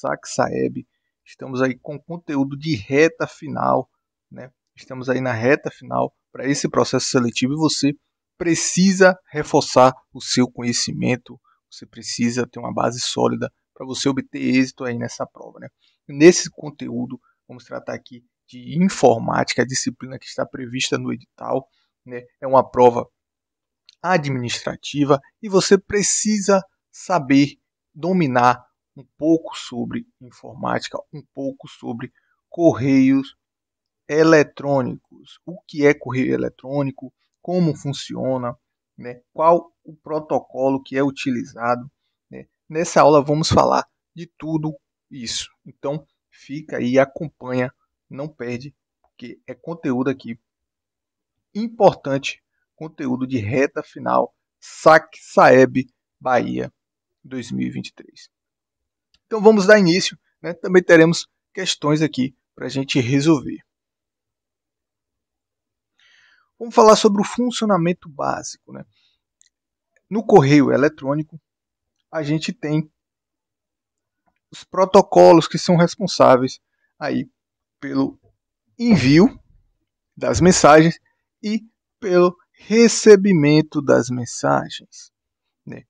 Saque Saeb. Estamos aí com conteúdo de reta final, né? Estamos aí na reta final para esse processo seletivo e você precisa reforçar o seu conhecimento, você precisa ter uma base sólida para você obter êxito aí nessa prova, né? Nesse conteúdo, vamos tratar aqui de informática, a disciplina que está prevista no edital, né? É uma prova administrativa e você precisa saber dominar um pouco sobre informática, um pouco sobre correios eletrônicos. O que é correio eletrônico? Como funciona? Né? Qual o protocolo que é utilizado? Né? Nessa aula vamos falar de tudo isso. Então fica aí, acompanha, não perde, porque é conteúdo aqui importante, conteúdo de reta final, SAC Saeb Bahia 2023. Então vamos dar início, né? também teremos questões aqui para a gente resolver. Vamos falar sobre o funcionamento básico. Né? No correio eletrônico, a gente tem os protocolos que são responsáveis aí pelo envio das mensagens e pelo recebimento das mensagens. Né?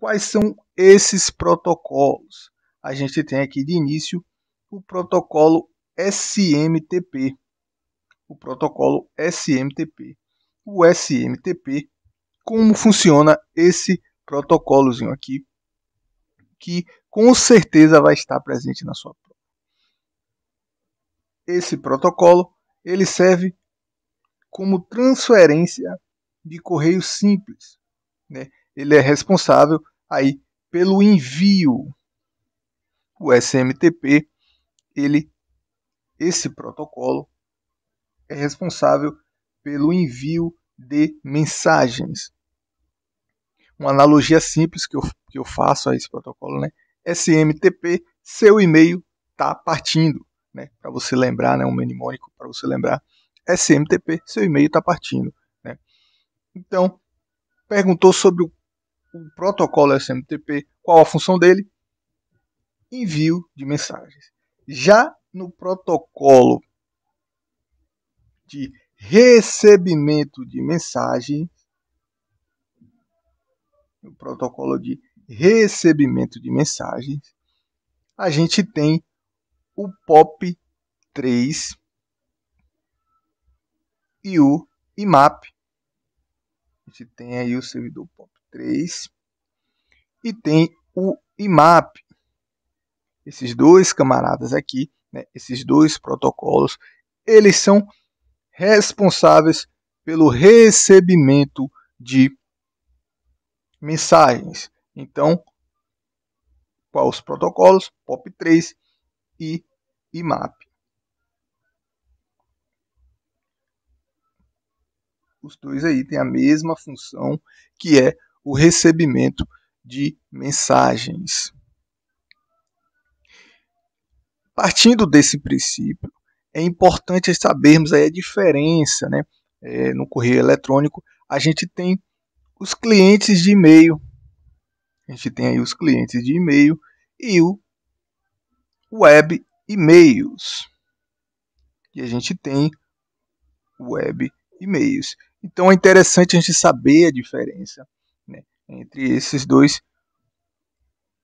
Quais são esses protocolos? a gente tem aqui de início o protocolo SMTP. O protocolo SMTP. O SMTP, como funciona esse protocolozinho aqui, que com certeza vai estar presente na sua prova. Esse protocolo, ele serve como transferência de correio simples. Né? Ele é responsável aí pelo envio o SMTP, ele esse protocolo é responsável pelo envio de mensagens. Uma analogia simples que eu, que eu faço a esse protocolo, né? SMTP, seu e-mail está partindo, né? Para você lembrar, né? Um mnemônico para você lembrar. SMTP, seu e-mail está partindo, né? Então, perguntou sobre o, o protocolo SMTP, qual a função dele? envio de mensagens. Já no protocolo de recebimento de mensagens, no protocolo de recebimento de mensagens, a gente tem o POP 3 e o IMAP. A gente tem aí o servidor POP 3 e tem o IMAP, esses dois camaradas aqui, né, esses dois protocolos, eles são responsáveis pelo recebimento de mensagens. Então, quais os protocolos? POP3 e IMAP. Os dois aí têm a mesma função, que é o recebimento de mensagens. Partindo desse princípio, é importante sabermos aí a diferença, né? É, no correio eletrônico, a gente tem os clientes de e-mail. A gente tem aí os clientes de e-mail e o web e-mails. E a gente tem web e-mails. Então é interessante a gente saber a diferença né, entre esses dois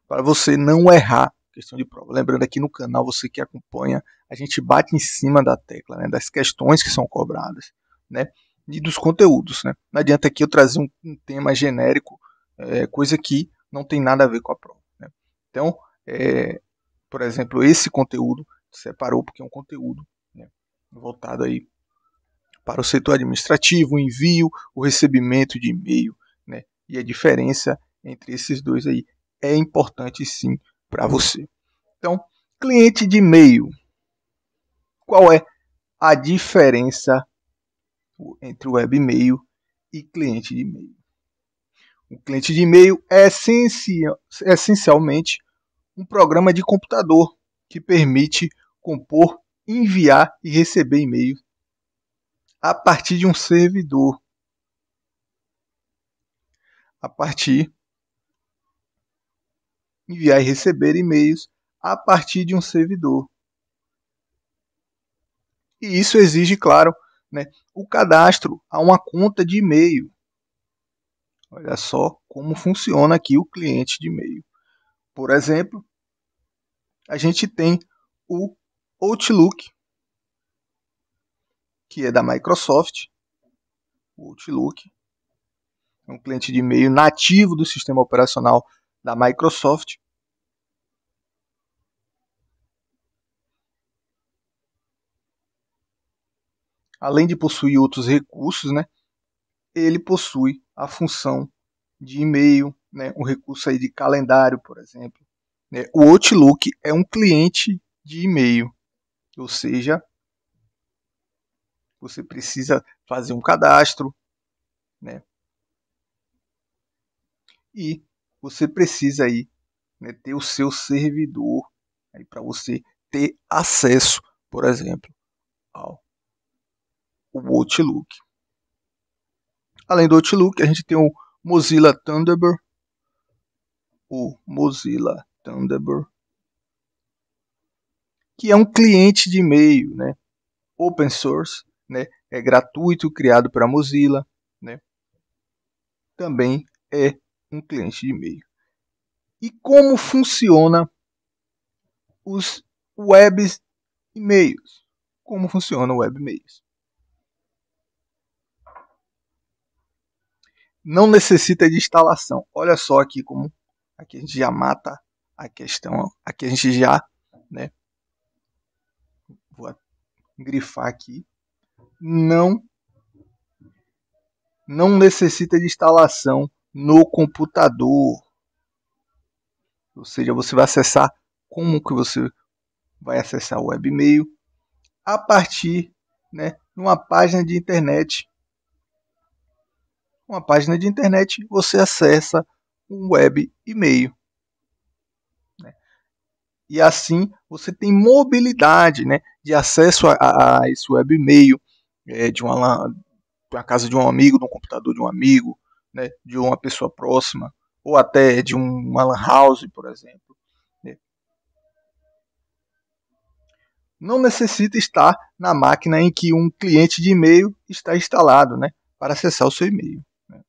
para você não errar questão de prova. Lembrando aqui no canal, você que acompanha, a gente bate em cima da tecla, né, das questões que são cobradas, né, e dos conteúdos, né. Não adianta aqui eu trazer um, um tema genérico, é, coisa que não tem nada a ver com a prova. Né. Então, é, por exemplo, esse conteúdo separou porque é um conteúdo né, voltado aí para o setor administrativo, o envio, o recebimento de e-mail, né, e a diferença entre esses dois aí é importante sim para você. Então, cliente de e-mail. Qual é a diferença entre web e-mail e cliente de e-mail? O cliente de e-mail é, é essencialmente um programa de computador que permite compor, enviar e receber e-mail a partir de um servidor, a partir enviar e receber e-mails a partir de um servidor. E isso exige, claro, né, o cadastro a uma conta de e-mail. Olha só como funciona aqui o cliente de e-mail. Por exemplo, a gente tem o Outlook, que é da Microsoft. O Outlook é um cliente de e-mail nativo do sistema operacional da Microsoft além de possuir outros recursos, né, ele possui a função de e-mail, né, um recurso aí de calendário, por exemplo. Né. O Outlook é um cliente de e-mail, ou seja, você precisa fazer um cadastro, né, e você precisa aí né, ter o seu servidor aí para você ter acesso, por exemplo, ao Outlook. Além do Outlook, a gente tem o Mozilla Thunderbird, o Mozilla Thunderbird, que é um cliente de e-mail, né? Open source, né? É gratuito, criado para Mozilla, né? Também é um cliente de e-mail. E como funciona os web e-mails? Como funciona o web e-mails? Não necessita de instalação. Olha só aqui como aqui a gente já mata a questão, aqui a gente já, né? Vou grifar aqui. Não não necessita de instalação no computador. Ou seja, você vai acessar como que você vai acessar o webmail a partir, né, numa página de internet. Uma página de internet, você acessa um web e-mail. Né? E assim você tem mobilidade né, de acesso a, a, a esse web e-mail é, de uma, uma casa de um amigo, de um computador de um amigo, né, de uma pessoa próxima, ou até de um Alan House, por exemplo. Né. Não necessita estar na máquina em que um cliente de e-mail está instalado né, para acessar o seu e-mail. Né.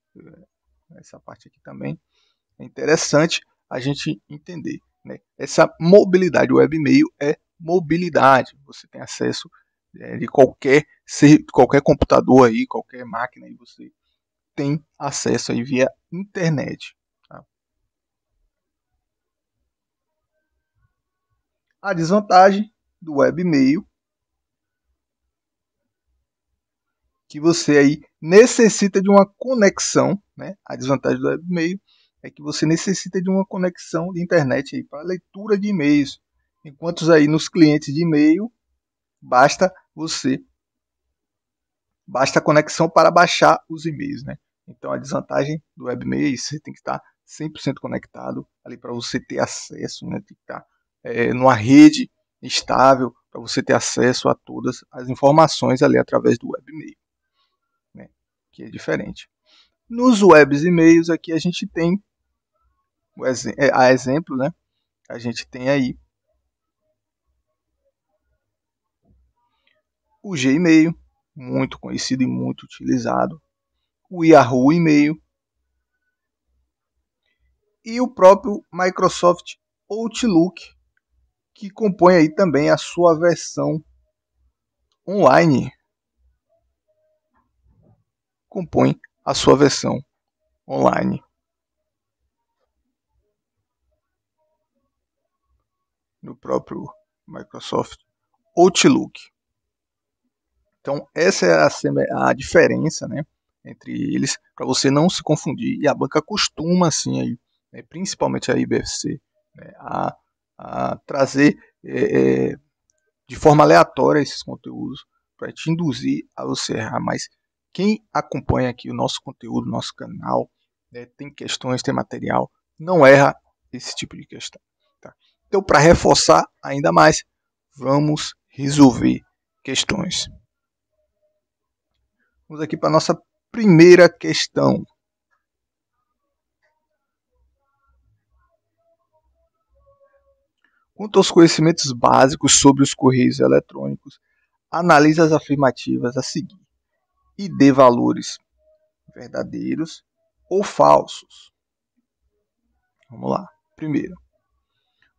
É, essa parte aqui também é interessante a gente entender. Né. Essa mobilidade web e-mail é mobilidade. Você tem acesso é, de qualquer, qualquer computador aí, qualquer máquina aí você tem acesso aí via internet. Tá? A desvantagem do webmail que você aí necessita de uma conexão, né? A desvantagem do webmail é que você necessita de uma conexão de internet aí para leitura de e-mails. Enquanto aí nos clientes de e-mail basta você basta a conexão para baixar os e-mails, né? Então a desvantagem do webmail é isso, você tem que estar 100% conectado ali para você ter acesso, né? Tem que estar é, numa rede estável para você ter acesso a todas as informações ali através do webmail, né? Que é diferente. Nos webs e-mails aqui a gente tem é, a exemplo, né? A gente tem aí o Gmail, muito conhecido e muito utilizado o Yahoo e-mail e o próprio Microsoft Outlook, que compõe aí também a sua versão online. Compõe a sua versão online. No próprio Microsoft Outlook. Então, essa é a, a diferença, né? entre eles para você não se confundir. E a banca costuma, assim, aí, né, principalmente a IBFC, né, a, a, trazer é, é, de forma aleatória esses conteúdos para te induzir a você errar. Mas quem acompanha aqui o nosso conteúdo, nosso canal, né, tem questões, tem material, não erra esse tipo de questão. Tá? Então, para reforçar ainda mais, vamos resolver questões. Vamos aqui para a nossa primeira questão. Quanto aos conhecimentos básicos sobre os correios eletrônicos, analise as afirmativas a seguir e dê valores verdadeiros ou falsos. Vamos lá. Primeiro,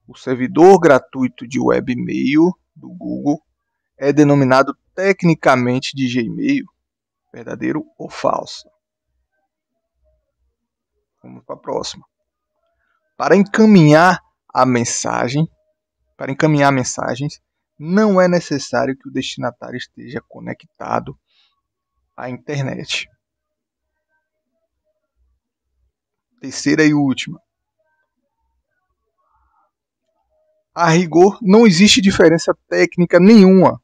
o servidor gratuito de webmail do Google é denominado tecnicamente de Gmail Verdadeiro ou falso? Vamos para a próxima. Para encaminhar a mensagem, para encaminhar mensagens, não é necessário que o destinatário esteja conectado à internet. Terceira e última. A rigor, não existe diferença técnica nenhuma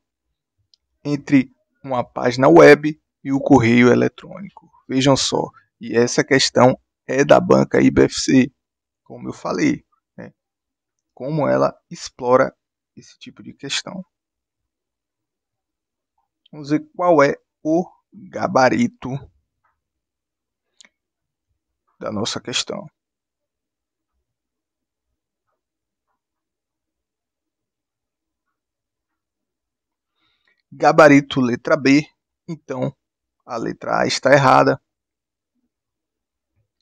entre uma página web e o correio eletrônico. Vejam só, e essa questão é da banca IBFC, como eu falei, né? como ela explora esse tipo de questão. Vamos ver qual é o gabarito da nossa questão. Gabarito letra B, então a letra A está errada.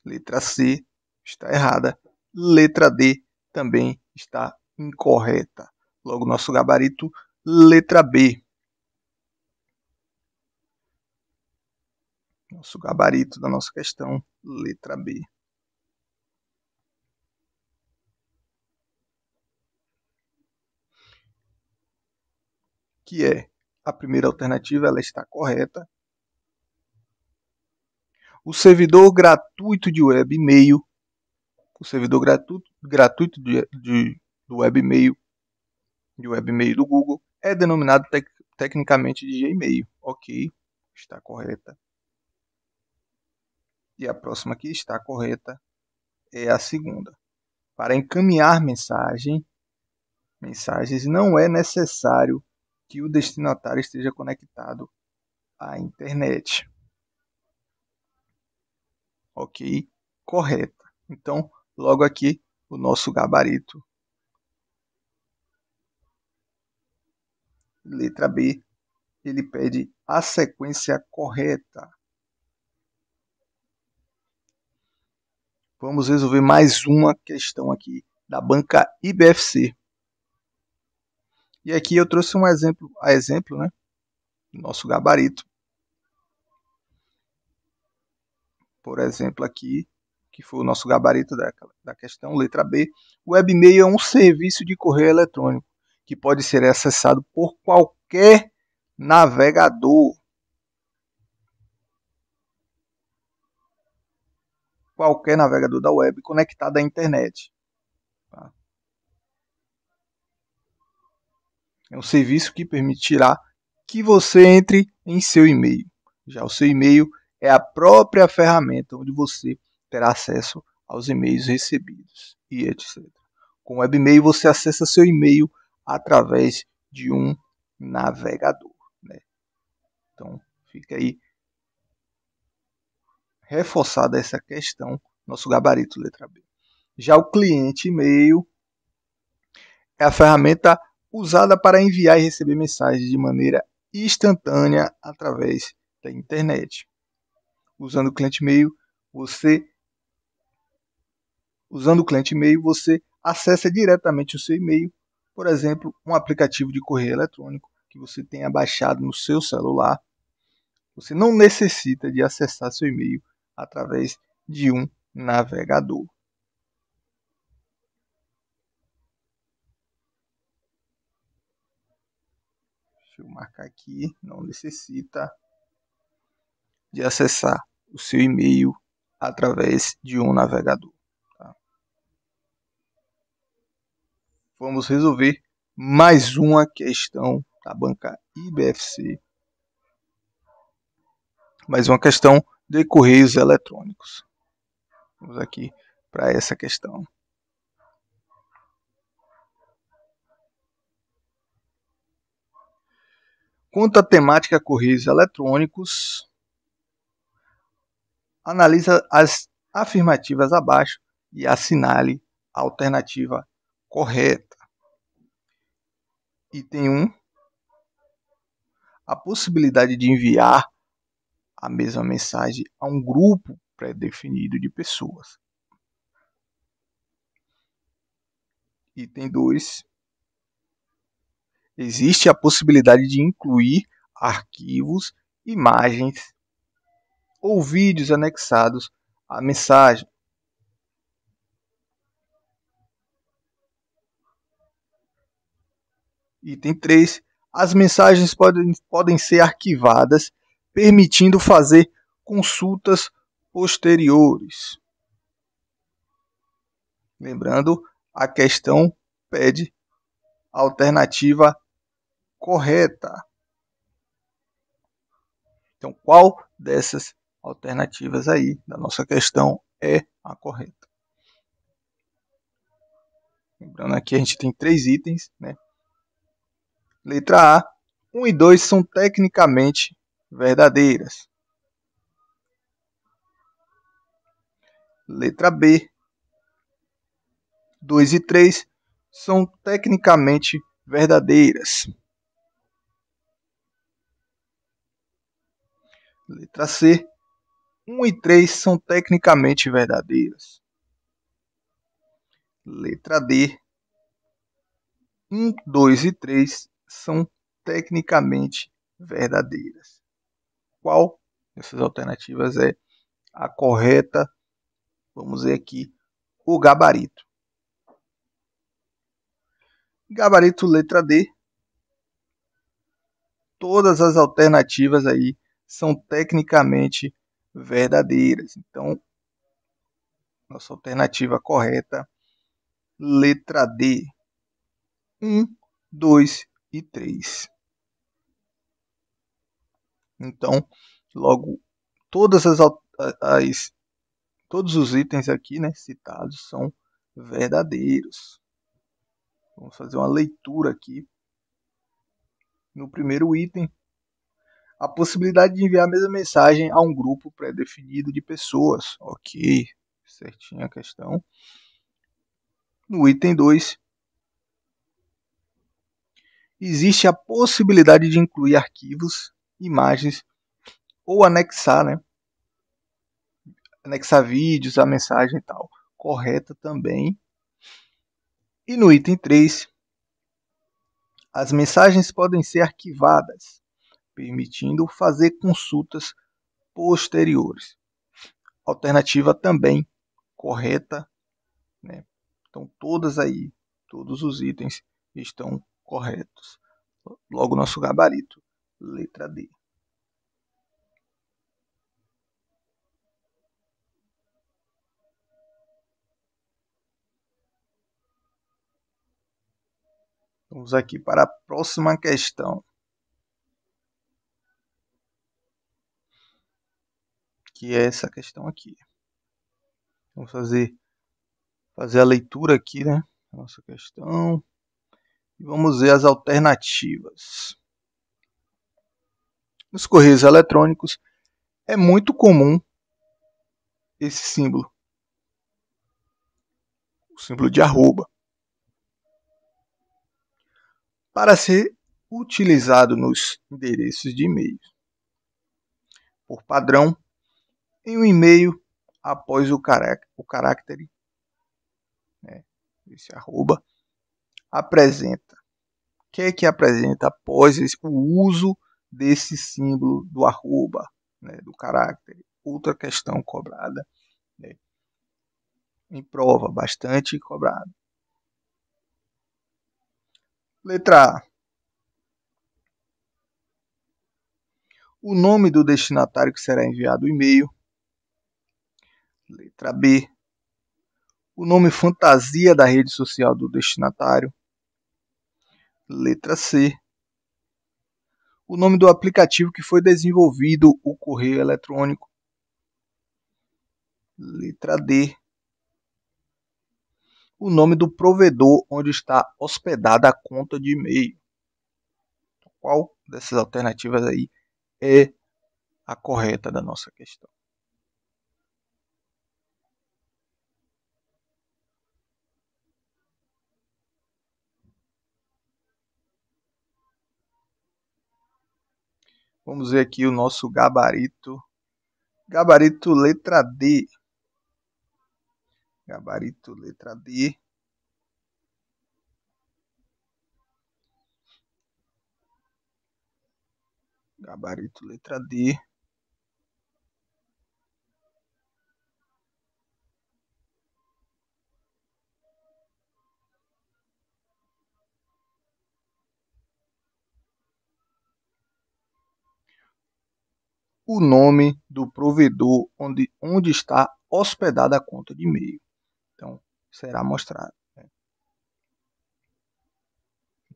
Letra C está errada. Letra D também está incorreta. Logo, nosso gabarito, letra B. Nosso gabarito da nossa questão, letra B. Que é a primeira alternativa, ela está correta, o servidor gratuito de web e-mail, o servidor gratuito, gratuito de, de, do web e-mail, de web e-mail do Google, é denominado tec, tecnicamente de Gmail. Ok, está correta. E a próxima que está correta é a segunda. Para encaminhar mensagem, mensagens não é necessário que o destinatário esteja conectado à internet ok? Correta. Então, logo aqui, o nosso gabarito. Letra B, ele pede a sequência correta. Vamos resolver mais uma questão aqui da banca IBFC. E aqui eu trouxe um exemplo, a exemplo, né? Nosso gabarito por exemplo, aqui, que foi o nosso gabarito da, da questão, letra B, o webmail é um serviço de correio eletrônico que pode ser acessado por qualquer navegador. Qualquer navegador da web conectado à internet. Tá? É um serviço que permitirá que você entre em seu e-mail. Já o seu e-mail é a própria ferramenta onde você terá acesso aos e-mails recebidos e etc. Com o webmail você acessa seu e-mail através de um navegador. Né? Então fica aí reforçada essa questão, nosso gabarito letra B. Já o cliente e-mail é a ferramenta usada para enviar e receber mensagens de maneira instantânea através da internet usando o cliente e-mail, você usando o cliente e-mail, você acessa diretamente o seu e-mail, por exemplo, um aplicativo de correio eletrônico que você tenha baixado no seu celular. Você não necessita de acessar seu e-mail através de um navegador. Deixa eu marcar aqui, não necessita de acessar o seu e-mail através de um navegador. Tá? Vamos resolver mais uma questão da banca IBFC. Mais uma questão de correios eletrônicos. Vamos aqui para essa questão. Quanto à temática correios eletrônicos, analise as afirmativas abaixo e assinale a alternativa correta. Item 1. A possibilidade de enviar a mesma mensagem a um grupo pré-definido de pessoas. Item 2. Existe a possibilidade de incluir arquivos, imagens ou vídeos anexados à mensagem. Item 3. As mensagens podem, podem ser arquivadas, permitindo fazer consultas posteriores. Lembrando, a questão pede alternativa correta. Então, qual dessas alternativas aí da nossa questão é a correta. Lembrando aqui, a gente tem três itens, né? Letra A, 1 e 2 são tecnicamente verdadeiras. Letra B, 2 e 3 são tecnicamente verdadeiras. Letra C, 1 e 3 são tecnicamente verdadeiras. Letra D. 1, 2 e 3 são tecnicamente verdadeiras. Qual dessas alternativas é a correta? Vamos ver aqui o gabarito. Gabarito letra D. Todas as alternativas aí são tecnicamente verdadeiras verdadeiras. Então, nossa alternativa correta, letra D. 1, 2 e 3. Então, logo, todas as, as, todos os itens aqui né, citados são verdadeiros. Vamos fazer uma leitura aqui. No primeiro item, a possibilidade de enviar a mesma mensagem a um grupo pré-definido de pessoas. Ok, certinha a questão. No item 2, existe a possibilidade de incluir arquivos, imagens ou anexar, né? Anexar vídeos, a mensagem e tal. Correta também. E no item 3, as mensagens podem ser arquivadas permitindo fazer consultas posteriores. Alternativa também correta, né? Então todas aí, todos os itens estão corretos. Logo nosso gabarito, letra D. Vamos aqui para a próxima questão. que é essa questão aqui. Vamos fazer, fazer a leitura aqui, né? Nossa questão. E vamos ver as alternativas. Nos correios eletrônicos é muito comum esse símbolo. O símbolo de arroba. Para ser utilizado nos endereços de e-mail. Por padrão, em um e-mail após o, o caractere, né, esse arroba, apresenta. O que é que apresenta após esse, o uso desse símbolo do arroba, né, do caractere? Outra questão cobrada né, em prova, bastante cobrada. Letra A. O nome do destinatário que será enviado o e-mail Letra B. O nome fantasia da rede social do destinatário. Letra C. O nome do aplicativo que foi desenvolvido o correio eletrônico. Letra D. O nome do provedor onde está hospedada a conta de e-mail. Qual dessas alternativas aí é a correta da nossa questão? Vamos ver aqui o nosso gabarito. Gabarito letra D. Gabarito letra D. Gabarito letra D. o nome do provedor onde, onde está hospedada a conta de e-mail. Então, será mostrado. Né?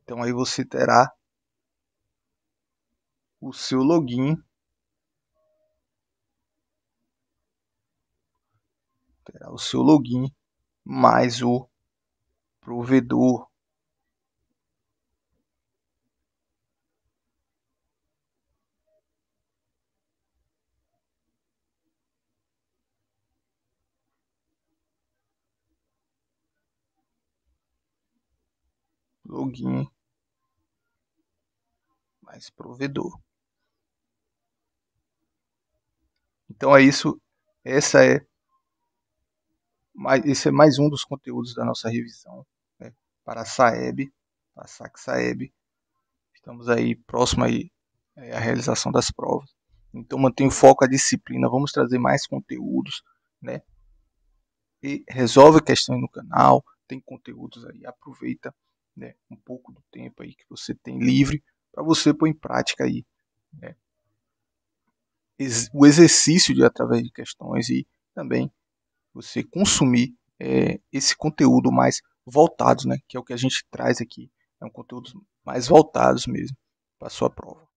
Então, aí você terá o seu login. Terá o seu login mais o provedor mais provedor. Então é isso. Essa é mais, esse é mais um dos conteúdos da nossa revisão né, para a Saeb, a SAC Saeb. Estamos aí próximo aí é, à realização das provas. Então mantenha o foco a disciplina. Vamos trazer mais conteúdos, né? E resolve questões no canal. Tem conteúdos aí. Aproveita né, um pouco do tempo aí que você tem livre para você pôr em prática aí né, o exercício de através de questões e também você consumir é, esse conteúdo mais voltado, né, que é o que a gente traz aqui, é um conteúdo mais voltado mesmo para sua prova.